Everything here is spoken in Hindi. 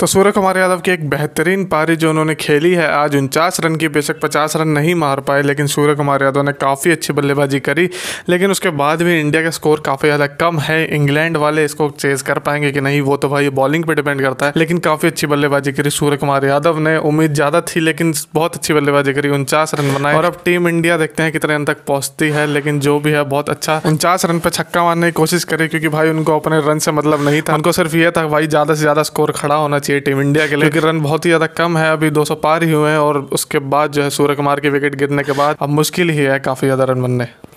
तो सूर्य कुमार यादव की एक बेहतरीन पारी जो उन्होंने खेली है आज उनचास रन की बेशक पचास रन नहीं मार पाए लेकिन सूर्य कुमार यादव ने काफ़ी अच्छी बल्लेबाजी करी लेकिन उसके बाद भी इंडिया का स्कोर काफ़ी ज़्यादा कम है इंग्लैंड वाले इसको चेज कर पाएंगे कि नहीं वो तो भाई बॉलिंग पर डिपेंड करता है लेकिन काफ़ी अच्छी बल्लेबाजी करी सूर्य कुमार यादव ने उम्मीद ज़्यादा थी लेकिन बहुत अच्छी बल्लेबाजी करी उनचास रन बनाए और अब टीम इंडिया देखते हैं कितने रन तक पहुँचती है लेकिन जो भी है बहुत अच्छा उनचास रन पर छक्का मारने की कोशिश करी क्योंकि भाई उनको अपने रन से मतलब नहीं था उनको सिर्फ यह था भाई ज़्यादा से ज़्यादा स्कोर खड़ा होना चाहिए चाहिए टीम इंडिया के लिए क्योंकि रन बहुत ही ज़्यादा कम है अभी 200 पार ही हुए हैं और उसके बाद जो है सूर्य कुमार के विकेट गिरने के बाद अब मुश्किल ही है काफ़ी ज़्यादा रन बनने